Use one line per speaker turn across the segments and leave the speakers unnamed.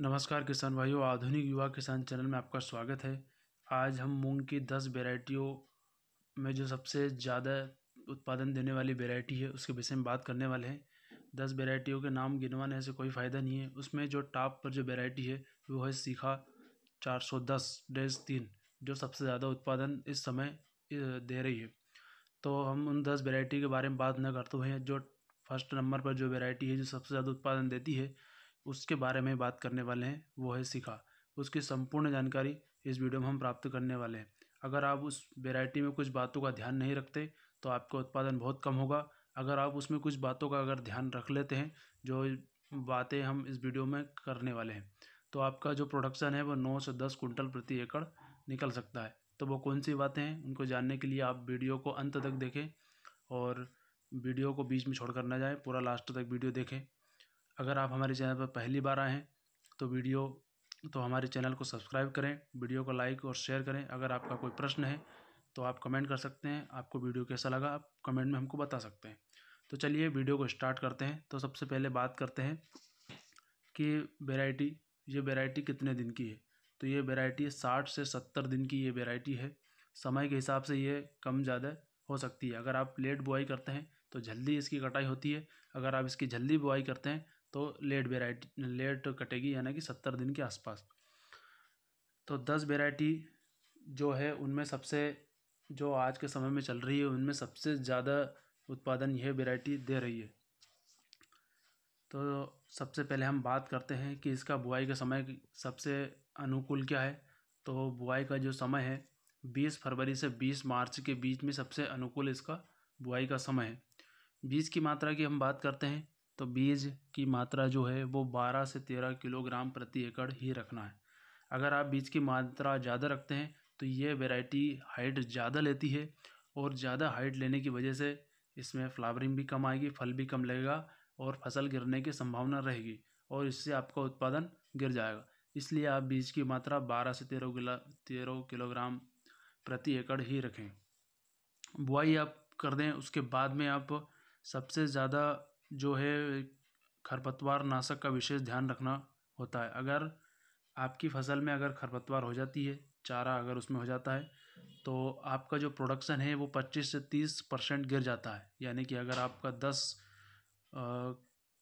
नमस्कार किसान भाइयों आधुनिक युवा किसान चैनल में आपका स्वागत है आज हम मूंग की दस वेराइटियों में जो सबसे ज़्यादा उत्पादन देने वाली वेराइटी है उसके विषय में बात करने वाले हैं दस वेराइटियों के नाम गिनवाने से कोई फ़ायदा नहीं है उसमें जो टॉप पर जो वेराइटी है वो है सीखा चार सौ दस डेज तीन जो सबसे ज़्यादा उत्पादन इस समय दे रही है तो हम उन दस वेराइटी के बारे में बात न करते हुए जो फर्स्ट नंबर पर जो वेराइटी है जो सबसे ज़्यादा उत्पादन देती है उसके बारे में बात करने वाले हैं वो है शिखा उसकी संपूर्ण जानकारी इस वीडियो में हम प्राप्त करने वाले हैं अगर आप उस वेराइटी में कुछ बातों का ध्यान नहीं रखते तो आपका उत्पादन बहुत कम होगा अगर आप उसमें कुछ बातों का अगर ध्यान रख लेते हैं जो बातें हम इस वीडियो में करने वाले हैं तो आपका जो प्रोडक्शन है वो नौ से दस कुंटल प्रति एकड़ निकल सकता है तो वो कौन सी बातें हैं उनको जानने के लिए आप वीडियो को अंत तक देखें और वीडियो को बीच में छोड़कर ना जाएं पूरा लास्ट तक वीडियो देखें अगर आप हमारे चैनल पर पहली बार आए हैं तो वीडियो तो हमारे चैनल को सब्सक्राइब करें वीडियो को लाइक और शेयर करें अगर आपका कोई प्रश्न है तो आप कमेंट कर सकते हैं आपको वीडियो कैसा लगा आप कमेंट में हमको बता सकते हैं तो चलिए वीडियो को स्टार्ट करते हैं तो सबसे पहले बात करते हैं कि वेराइटी ये वेराइटी कितने दिन की है तो ये वेराइटी साठ से सत्तर दिन की ये वेराइटी है समय के हिसाब से ये कम ज़्यादा हो सकती है अगर आप लेट बुआई करते हैं तो जल्दी इसकी कटाई होती है अगर आप इसकी जल्दी बुआई करते हैं तो लेट वेराइटी लेट कटेगी यानी कि सत्तर दिन के आसपास तो दस वेराइटी जो है उनमें सबसे जो आज के समय में चल रही है उनमें सबसे ज़्यादा उत्पादन यह वेराइटी दे रही है तो सबसे पहले हम बात करते हैं कि इसका बुआई का समय सबसे अनुकूल क्या है तो बुआई का जो समय है बीस फरवरी से बीस मार्च के बीच में सबसे अनुकूल इसका बुआई का समय है बीज की मात्रा की हम बात करते हैं तो बीज की मात्रा जो है वो बारह से तेरह किलोग्राम प्रति एकड़ ही रखना है अगर आप बीज की मात्रा ज़्यादा रखते हैं तो ये वेराइटी हाइट ज़्यादा लेती है और ज़्यादा हाइट लेने की वजह से इसमें फ्लावरिंग भी कम आएगी फल भी कम लगेगा और फसल गिरने की संभावना रहेगी और इससे आपका उत्पादन गिर जाएगा इसलिए आप बीज की मात्रा बारह से तेरह किला तेरह किलोग्राम प्रति एकड़ ही रखें बुआई आप कर दें उसके बाद में आप सबसे ज़्यादा जो है खरपतवार नाशक का विशेष ध्यान रखना होता है अगर आपकी फ़सल में अगर खरपतवार हो जाती है चारा अगर उसमें हो जाता है तो आपका जो प्रोडक्शन है वो पच्चीस से तीस परसेंट गिर जाता है यानी कि अगर आपका दस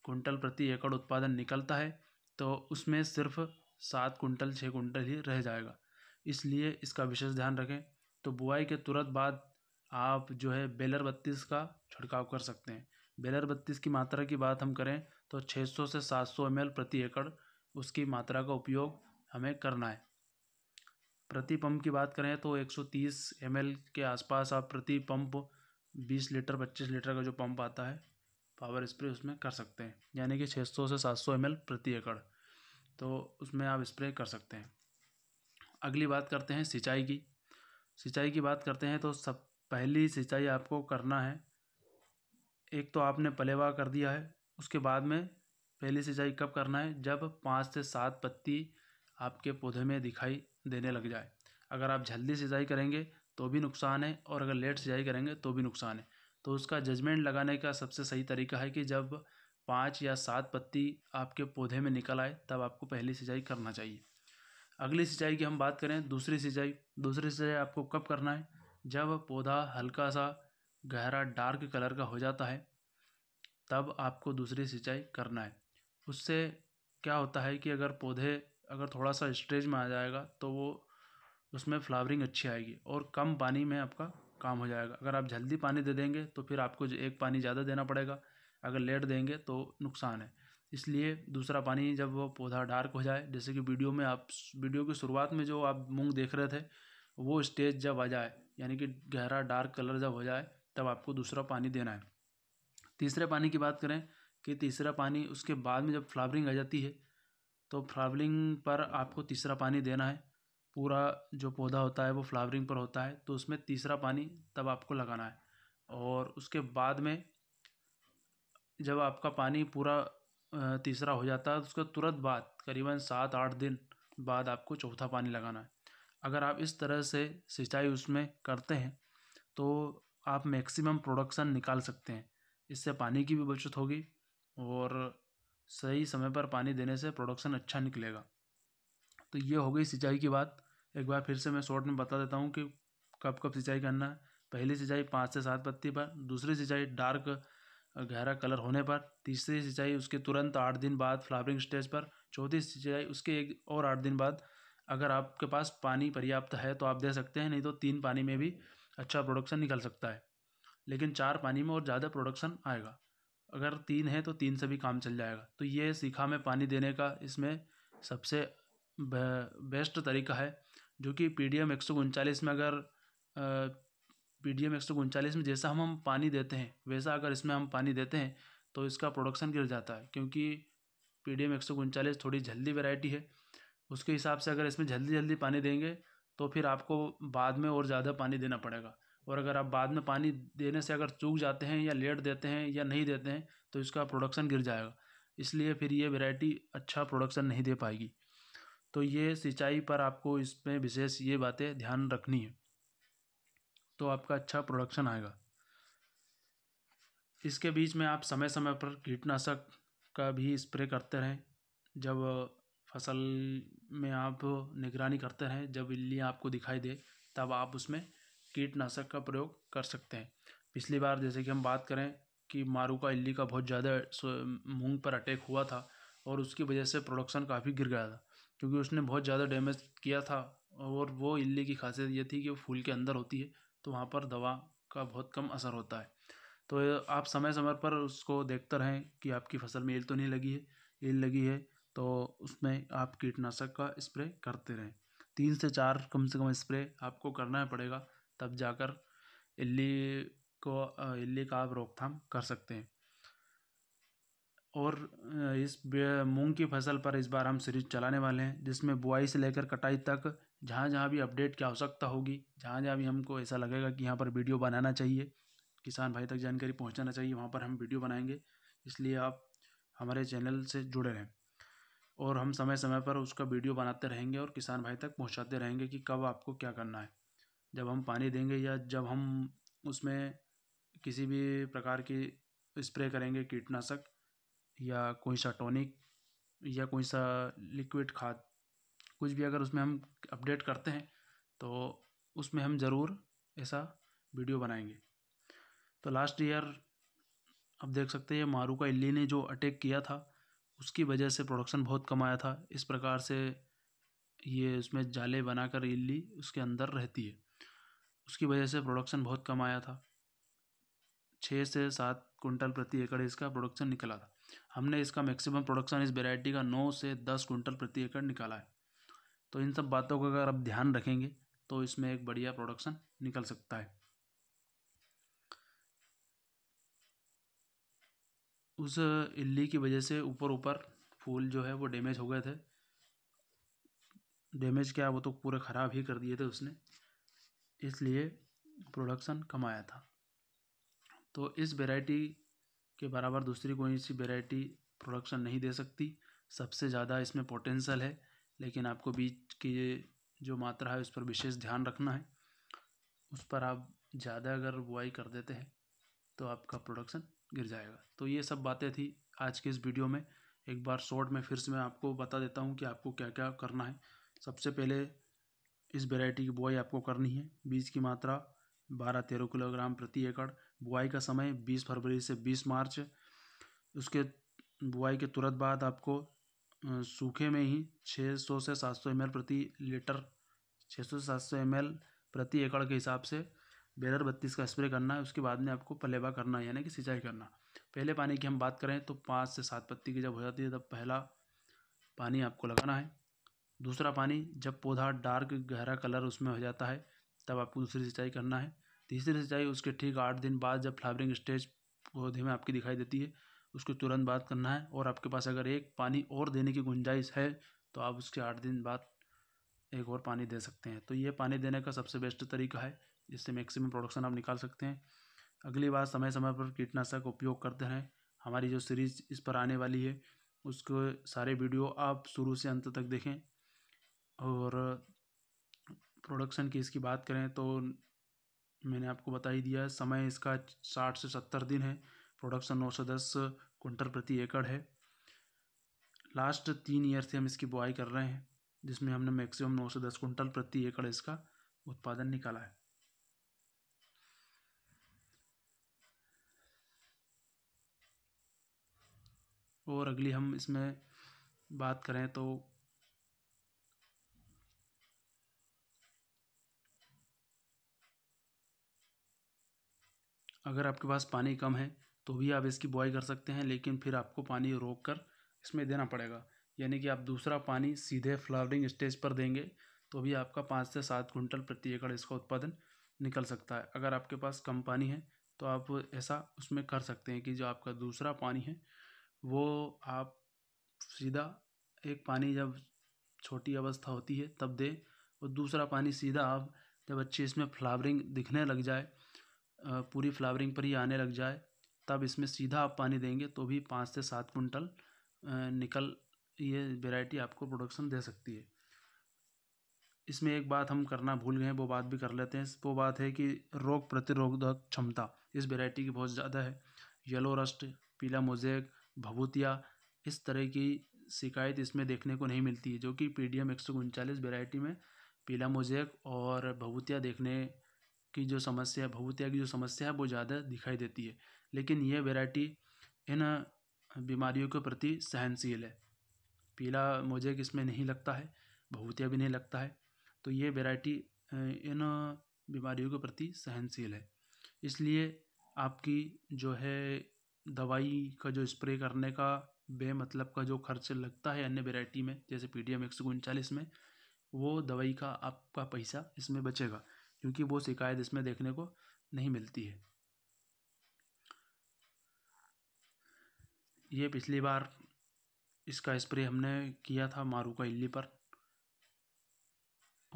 कुंटल प्रति एकड़ उत्पादन निकलता है तो उसमें सिर्फ सात कुंटल छः कुंटल ही रह जाएगा इसलिए इसका विशेष ध्यान रखें तो बुआई के तुरंत बाद आप जो है बेलर बत्तीस का छिड़काव कर सकते हैं बेलर बत्तीस की मात्रा की बात हम करें तो 600 से 700 सौ प्रति एकड़ उसकी मात्रा का उपयोग हमें करना है प्रति पंप की बात करें तो 130 सौ के आसपास आप प्रति पंप 20 लीटर 25 लीटर का जो पंप आता है पावर स्प्रे उसमें कर सकते हैं यानी कि 600 से 700 सौ प्रति एकड़ तो उसमें आप स्प्रे कर सकते हैं अगली बात करते हैं सिंचाई की सिंचाई की बात करते हैं तो सब पहली सिंचाई आपको करना है एक तो आपने पलेवा कर दिया है उसके बाद में पहली सिंचाई कब करना है जब पाँच से सात पत्ती आपके पौधे में दिखाई देने लग जाए अगर आप जल्दी सिंचाई करेंगे तो भी नुकसान है और अगर लेट सिंचाई करेंगे तो भी नुकसान है तो उसका जजमेंट लगाने का सबसे सही तरीका है कि जब पाँच या सात पत्ती आपके पौधे में निकल आए तब आपको पहली सिंचाई करना चाहिए अगली सिंचाई की हम बात करें दूसरी सिंचाई दूसरी सिंचाई आपको कब करना है जब पौधा हल्का सा गहरा डार्क कलर का हो जाता है तब आपको दूसरी सिंचाई करना है उससे क्या होता है कि अगर पौधे अगर थोड़ा सा स्टेज में आ जाएगा तो वो उसमें फ्लावरिंग अच्छी आएगी और कम पानी में आपका काम हो जाएगा अगर आप जल्दी पानी दे देंगे तो फिर आपको एक पानी ज़्यादा देना पड़ेगा अगर लेट देंगे तो नुकसान है इसलिए दूसरा पानी जब वो पौधा डार्क हो जाए जैसे कि वीडियो में आप वीडियो की शुरुआत में जो आप मूँग देख रहे थे वो स्टेज जब आ जाए यानी कि गहरा डार्क कलर जब हो जाए तब आपको दूसरा पानी देना है तीसरे पानी की बात करें कि तीसरा पानी उसके बाद में जब फ्लावरिंग आ जाती है तो फ्लावरिंग पर आपको तीसरा पानी देना है पूरा जो पौधा होता है वो फ्लावरिंग पर होता है तो उसमें तीसरा पानी तब आपको लगाना है और उसके बाद में जब आपका पानी पूरा तीसरा हो जाता है तो उसके तुरंत बाद करीबन सात आठ दिन बाद आपको चौथा पानी लगाना है अगर आप इस तरह से सिंचाई उसमें करते हैं तो आप मैक्सिमम प्रोडक्शन निकाल सकते हैं इससे पानी की भी बचत होगी और सही समय पर पानी देने से प्रोडक्शन अच्छा निकलेगा तो ये हो गई सिंचाई की बात एक बार फिर से मैं शॉर्ट में बता देता हूँ कि कब कब सिंचाई करना है पहली सिंचाई पाँच से सात पत्ती पर दूसरी सिंचाई डार्क गहरा कलर होने पर तीसरी सिंचाई उसके तुरंत आठ दिन बाद फ्लावरिंग स्टेज पर चौथी सिंचाई उसके एक और आठ दिन बाद अगर आपके पास पानी पर्याप्त है तो आप दे सकते हैं नहीं तो तीन पानी में भी अच्छा प्रोडक्शन निकल सकता है लेकिन चार पानी में और ज़्यादा प्रोडक्शन आएगा अगर तीन है तो तीन से भी काम चल जाएगा तो ये सीखा में पानी देने का इसमें सबसे बेस्ट तरीका है जो कि पी डी एम एक सौ उनचालीस में अगर पी डी एम एक सौ उनचालीस में जैसा हम हम पानी देते हैं वैसा अगर इसमें हम पानी देते हैं तो इसका प्रोडक्शन गिर जाता है क्योंकि पी डी एम एक सौ उनचालीस थोड़ी जल्दी वेराइटी है उसके हिसाब से अगर इसमें जल्दी जल्दी पानी देंगे तो फिर आपको बाद में और ज़्यादा पानी देना पड़ेगा और अगर आप बाद में पानी देने से अगर चूक जाते हैं या लेट देते हैं या नहीं देते हैं तो इसका प्रोडक्शन गिर जाएगा इसलिए फिर ये वेराइटी अच्छा प्रोडक्शन नहीं दे पाएगी तो ये सिंचाई पर आपको इसमें विशेष ये बातें ध्यान रखनी है तो आपका अच्छा प्रोडक्शन आएगा इसके बीच में आप समय समय पर कीटनाशक का भी स्प्रे करते रहें जब फसल में आप निगरानी करते रहें जब इल्लियाँ आपको दिखाई दे तब आप उसमें कीटनाशक का प्रयोग कर सकते हैं पिछली बार जैसे कि हम बात करें कि मारूका इल्ली का बहुत ज़्यादा मूंग पर अटैक हुआ था और उसकी वजह से प्रोडक्शन काफ़ी गिर गया था क्योंकि उसने बहुत ज़्यादा डैमेज किया था और वो इल्ली की खासियत ये थी कि वो फूल के अंदर होती है तो वहाँ पर दवा का बहुत कम असर होता है तो आप समय समय पर उसको देखते रहें कि आपकी फसल में ईल तो नहीं लगी है ईल लगी है तो उसमें आप कीटनाशक का स्प्रे करते रहें तीन से चार कम से कम स्प्रे आपको करना पड़ेगा तब जाकर इल्ली को इल्ली का आप रोकथाम कर सकते हैं और इस मूंग की फसल पर इस बार हम सीरीज चलाने वाले हैं जिसमें बुआई से लेकर कटाई तक जहाँ जहाँ भी अपडेट की आवश्यकता होगी जहाँ जहाँ भी हमको ऐसा लगेगा कि यहाँ पर वीडियो बनाना चाहिए किसान भाई तक जानकारी पहुँचाना चाहिए वहाँ पर हम वीडियो बनाएंगे इसलिए आप हमारे चैनल से जुड़े रहें और हम समय समय पर उसका वीडियो बनाते रहेंगे और किसान भाई तक पहुंचाते रहेंगे कि कब आपको क्या करना है जब हम पानी देंगे या जब हम उसमें किसी भी प्रकार की स्प्रे करेंगे कीटनाशक या कोई सा टॉनिक या कोई सा लिक्विड खाद कुछ भी अगर उसमें हम अपडेट करते हैं तो उसमें हम ज़रूर ऐसा वीडियो बनाएंगे तो लास्ट ईयर आप देख सकते हैं मारू का इल्ली ने जो अटैक किया था उसकी वजह से प्रोडक्शन बहुत कम आया था इस प्रकार से ये उसमें जाले बनाकर इल्ली उसके अंदर रहती है उसकी वजह से प्रोडक्शन बहुत कम आया था छः से सात कुंटल प्रति एकड़ इसका प्रोडक्शन निकला था हमने इसका मैक्सिमम प्रोडक्शन इस वेराइटी का नौ से दस कुंटल प्रति एकड़ निकाला है तो इन सब बातों का अगर आप ध्यान रखेंगे तो इसमें एक बढ़िया प्रोडक्शन निकल सकता है उस इल्ली की वजह से ऊपर ऊपर फूल जो है वो डैमेज हो गए थे डैमेज क्या वो तो पूरे ख़राब ही कर दिए थे उसने इसलिए प्रोडक्शन कम आया था तो इस वेराइटी के बराबर दूसरी कोई सी वेराइटी प्रोडक्शन नहीं दे सकती सबसे ज़्यादा इसमें पोटेंशल है लेकिन आपको बीज की जो मात्रा है उस पर विशेष ध्यान रखना है उस पर आप ज़्यादा अगर बुआई कर देते हैं तो आपका प्रोडक्शन गिर जाएगा तो ये सब बातें थी आज के इस वीडियो में एक बार शॉर्ट में फिर से मैं आपको बता देता हूँ कि आपको क्या क्या करना है सबसे पहले इस वेराइटी की बुआई आपको करनी है बीज की मात्रा बारह तेरह किलोग्राम प्रति एकड़ बुआई का समय बीस फरवरी से बीस मार्च उसके बुआई के तुरंत बाद आपको सूखे में ही छः सौ से सात सौ एम प्रति लीटर छः सौ से सात सौ एम प्रति एकड़ के हिसाब से बहत्तर बत्तीस का स्प्रे करना है उसके बाद में आपको पलेवा करना है यानी कि सिंचाई करना पहले पानी की हम बात करें तो पाँच से सात पत्ती की जब हो जाती है तब पहला पानी आपको लगाना है दूसरा पानी जब पौधा डार्क गहरा कलर उसमें हो जाता है तब आपको दूसरी सिंचाई करना है तीसरी सिंचाई उसके ठीक आठ दिन बाद जब फ्लावरिंग स्टेज पौधे में आपकी दिखाई देती है उसको तुरंत बाद करना है और आपके पास अगर एक पानी और देने की गुंजाइश है तो आप उसके आठ दिन बाद एक और पानी दे सकते हैं तो ये पानी देने का सबसे बेस्ट तरीका है इससे मैक्सिमम प्रोडक्शन आप निकाल सकते हैं अगली बार समय समय पर कीटनाशक उपयोग करते हैं हमारी जो सीरीज इस पर आने वाली है उसको सारे वीडियो आप शुरू से अंत तक देखें और प्रोडक्शन की इसकी बात करें तो मैंने आपको बता ही दिया समय इसका साठ से सत्तर दिन है प्रोडक्शन नौ सौ दस कुंटल प्रति एकड़ है लास्ट तीन ईयर से हम इसकी बुआई कर रहे हैं जिसमें हमने मैक्सिमम नौ सौ दस कुंटल प्रति एकड़ इसका उत्पादन निकाला है और अगली हम इसमें बात करें तो अगर आपके पास पानी कम है तो भी आप इसकी बुआई कर सकते हैं लेकिन फिर आपको पानी रोक कर इसमें देना पड़ेगा यानी कि आप दूसरा पानी सीधे फ्लावरिंग स्टेज पर देंगे तो भी आपका पाँच से सात कुंटल प्रति एकड़ इसका उत्पादन निकल सकता है अगर आपके पास कम पानी है तो आप ऐसा उसमें कर सकते हैं कि जो आपका दूसरा पानी है वो आप सीधा एक पानी जब छोटी अवस्था होती है तब दें और दूसरा पानी सीधा आप जब अच्छी इसमें फ्लावरिंग दिखने लग जाए पूरी फ्लावरिंग पर ही आने लग जाए तब इसमें सीधा आप पानी देंगे तो भी पाँच से सात कुंटल निकल ये वेराइटी आपको प्रोडक्शन दे सकती है इसमें एक बात हम करना भूल गए हैं वो बात भी कर लेते हैं वो बात है कि रोग प्रतिरोधक क्षमता इस वेराइटी की बहुत ज़्यादा है येलो रस्ट पीला मोजेक भभूतिया इस तरह की शिकायत इसमें देखने को नहीं मिलती है जो कि पी डी एम एक सौ उनचालीस वेराइटी में पीला मोज़ेक और भभूतिया देखने की जो समस्या भभूतिया की जो समस्या है वो ज़्यादा दिखाई देती है लेकिन यह वेराइटी इन बीमारियों के प्रति सहनशील है पीला मोज़ेक इसमें नहीं लगता है भभूतिया भी नहीं लगता है तो ये वेराइटी इन बीमारियों के प्रति सहनशील है इसलिए आपकी जो है दवाई का जो स्प्रे करने का बेमतलब का जो खर्च लगता है अन्य वेराइटी में जैसे पी डी एम एक सौ उनचालीस में वो दवाई का आपका पैसा इसमें बचेगा क्योंकि वो शिकायत इसमें देखने को नहीं मिलती है ये पिछली बार इसका स्प्रे हमने किया था मारू का इल्ली पर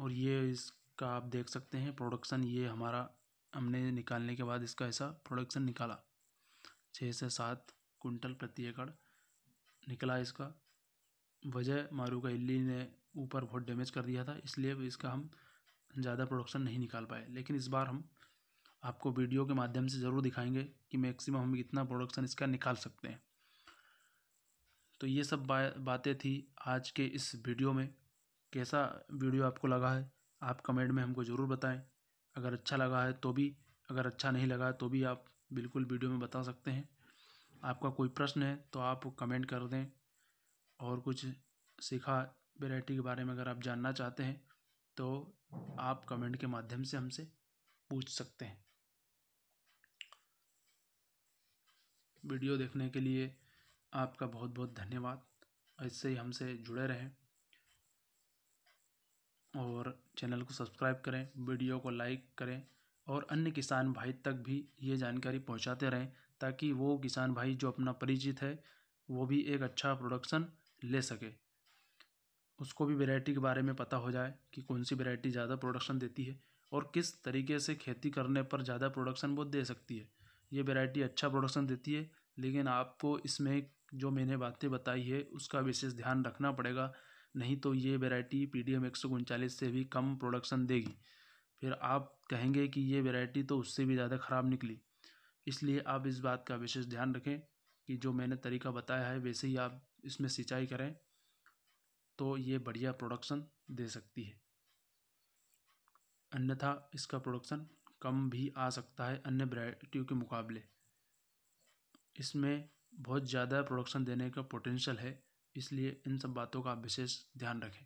और ये इसका आप देख सकते हैं प्रोडक्शन ये हमारा हमने निकालने के बाद इसका ऐसा प्रोडक्शन निकाला छः से सात कुंटल प्रति एकड़ निकला इसका वजह मारू का इली ने ऊपर बहुत डैमेज कर दिया था इसलिए इसका हम ज़्यादा प्रोडक्शन नहीं निकाल पाए लेकिन इस बार हम आपको वीडियो के माध्यम से ज़रूर दिखाएंगे कि मैक्सिमम हम कितना प्रोडक्शन इसका निकाल सकते हैं तो ये सब बातें थी आज के इस वीडियो में कैसा वीडियो आपको लगा है आप कमेंट में हमको ज़रूर बताएं अगर अच्छा लगा है तो भी अगर अच्छा नहीं लगा तो भी आप बिल्कुल वीडियो में बता सकते हैं आपका कोई प्रश्न है तो आप कमेंट कर दें और कुछ सीखा वेराइटी के बारे में अगर आप जानना चाहते हैं तो आप कमेंट के माध्यम से हमसे पूछ सकते हैं वीडियो देखने के लिए आपका बहुत बहुत धन्यवाद ऐसे ही हमसे जुड़े रहें और चैनल को सब्सक्राइब करें वीडियो को लाइक करें और अन्य किसान भाई तक भी ये जानकारी पहुँचाते रहें ताकि वो किसान भाई जो अपना परिचित है वो भी एक अच्छा प्रोडक्शन ले सके उसको भी वेराइटी के बारे में पता हो जाए कि कौन सी वेराइटी ज़्यादा प्रोडक्शन देती है और किस तरीके से खेती करने पर ज़्यादा प्रोडक्शन वो दे सकती है ये वेराइटी अच्छा प्रोडक्शन देती है लेकिन आपको इसमें जो मैंने बातें बताई है उसका विशेष ध्यान रखना पड़ेगा नहीं तो ये वेराइटी पी डी एक सौ उनचालीस से भी कम प्रोडक्शन देगी फिर आप कहेंगे कि ये वैरायटी तो उससे भी ज़्यादा ख़राब निकली इसलिए आप इस बात का विशेष ध्यान रखें कि जो मैंने तरीका बताया है वैसे ही आप इसमें सिंचाई करें तो ये बढ़िया प्रोडक्शन दे सकती है अन्यथा इसका प्रोडक्शन कम भी आ सकता है अन्य वैरायटियों के मुकाबले इसमें बहुत ज़्यादा प्रोडक्शन देने का पोटेंशियल है इसलिए इन सब बातों का विशेष ध्यान रखें